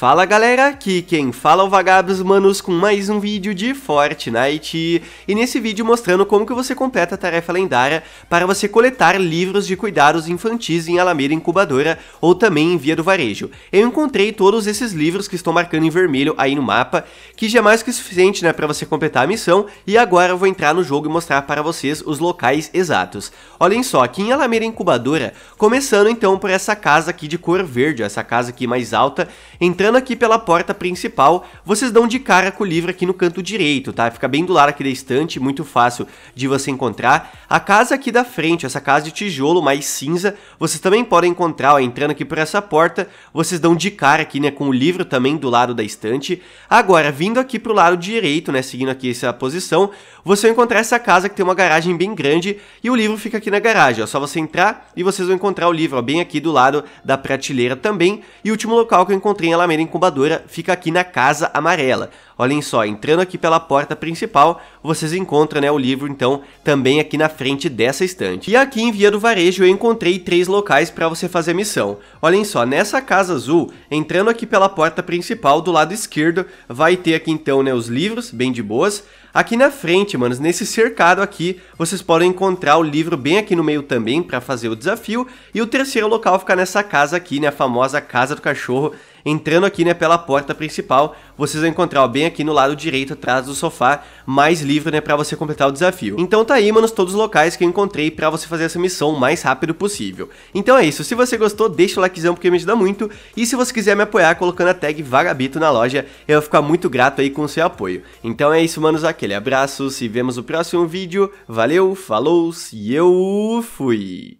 Fala galera, aqui quem fala é o Vagabros Manos com mais um vídeo de Fortnite e nesse vídeo mostrando como que você completa a tarefa lendária para você coletar livros de cuidados infantis em Alameda Incubadora ou também em Via do Varejo. Eu encontrei todos esses livros que estão marcando em vermelho aí no mapa, que já é mais que o suficiente né, para você completar a missão e agora eu vou entrar no jogo e mostrar para vocês os locais exatos. Olhem só, aqui em Alameda Incubadora, começando então por essa casa aqui de cor verde, essa casa aqui mais alta, entrando Entrando aqui pela porta principal, vocês dão de cara com o livro aqui no canto direito, tá? Fica bem do lado aqui da estante, muito fácil de você encontrar. A casa aqui da frente, essa casa de tijolo mais cinza, vocês também podem encontrar, ó, entrando aqui por essa porta, vocês dão de cara aqui, né, com o livro também do lado da estante. Agora, vindo aqui pro lado direito, né, seguindo aqui essa posição, você vai encontrar essa casa que tem uma garagem bem grande e o livro fica aqui na garagem, ó. Só você entrar e vocês vão encontrar o livro, ó, bem aqui do lado da prateleira também. E o último local que eu encontrei em Alameda primeira incubadora fica aqui na Casa Amarela. Olhem só, entrando aqui pela porta principal, vocês encontram né, o livro, então, também aqui na frente dessa estante. E aqui em Via do Varejo eu encontrei três locais para você fazer a missão. Olhem só, nessa Casa Azul, entrando aqui pela porta principal, do lado esquerdo, vai ter aqui então né, os livros, bem de boas. Aqui na frente, manos, nesse cercado aqui, vocês podem encontrar o livro bem aqui no meio também para fazer o desafio. E o terceiro local fica nessa casa aqui, né, a famosa Casa do Cachorro, Entrando aqui né, pela porta principal, vocês vão encontrar ó, bem aqui no lado direito, atrás do sofá, mais livro né, para você completar o desafio. Então tá aí, manos, todos os locais que eu encontrei para você fazer essa missão o mais rápido possível. Então é isso, se você gostou, deixa o likezão porque me ajuda muito, e se você quiser me apoiar colocando a tag Vagabito na loja, eu vou ficar muito grato aí com o seu apoio. Então é isso, manos, aquele abraço, se vemos no próximo vídeo, valeu, falou, e eu fui!